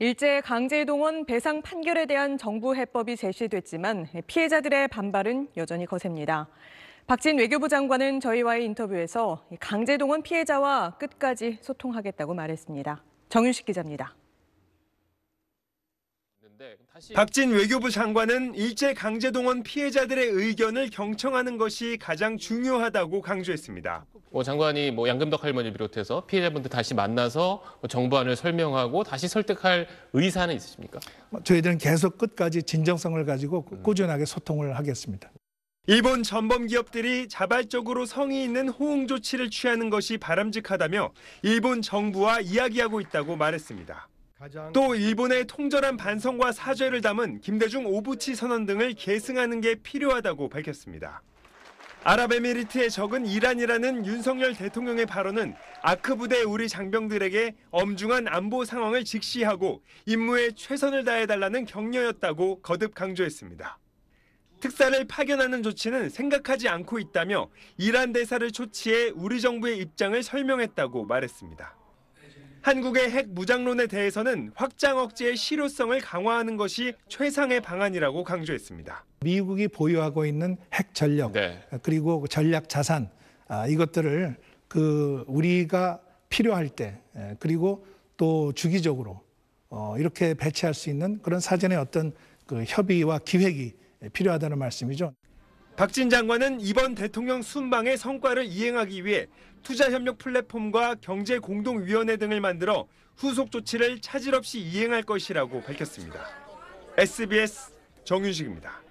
일제 강제동원 배상 판결에 대한 정부 해법이 제시됐지만 피해자들의 반발은 여전히 거셉니다. 박진 외교부 장관은 저희와의 인터뷰에서 강제동원 피해자와 끝까지 소통하겠다고 말했습니다. 정윤식 기자입니다. 박진 외교부 장관은 일제 강제동원 피해자들의 의견을 경청하는 것이 가장 중요하다고 강조했습니다. 뭐 장관이 뭐 양금덕 할머니 비롯해서 피해자분들 다시 만나서 뭐 정부안을 설명하고 다시 설득할 의사는 있으십니까? 뭐 저희들은 계속 끝까지 진정성을 가지고 음. 꾸준하게 소통을 하겠습니다. 일본 전범 기업들이 자발적으로 성의 있는 호응 조치를 취하는 것이 바람직하다며 일본 정부와 이야기하고 있다고 말했습니다. 또 일본의 통절한 반성과 사죄를 담은 김대중 오부치 선언 등을 계승하는 게 필요하다고 밝혔습니다. 아랍에미리트의 적은 이란이라는 윤석열 대통령의 발언은 아크 부대 우리 장병들에게 엄중한 안보 상황을 직시하고 임무에 최선을 다해달라는 격려였다고 거듭 강조했습니다. 특사를 파견하는 조치는 생각하지 않고 있다며 이란 대사를 초치해 우리 정부의 입장을 설명했다고 말했습니다. 한국의 핵 무장론에 대해서는 확장 억제의 실효성을 강화하는 것이 최상의 방안이라고 강조했습니다. 미국이 보유하고 있는 핵 전력 네. 그리고 그 전략 자산 아, 이것들을 그 우리가 필요할 때 예, 그리고 또 주기적으로 어, 이렇게 배치할 수 있는 그런 사전의 어떤 그 협의와 기획이 필요하다는 말씀이죠. 박진 장관은 이번 대통령 순방의 성과를 이행하기 위해 투자협력 플랫폼과 경제공동위원회 등을 만들어 후속 조치를 차질 없이 이행할 것이라고 밝혔습니다. SBS 정윤식입니다.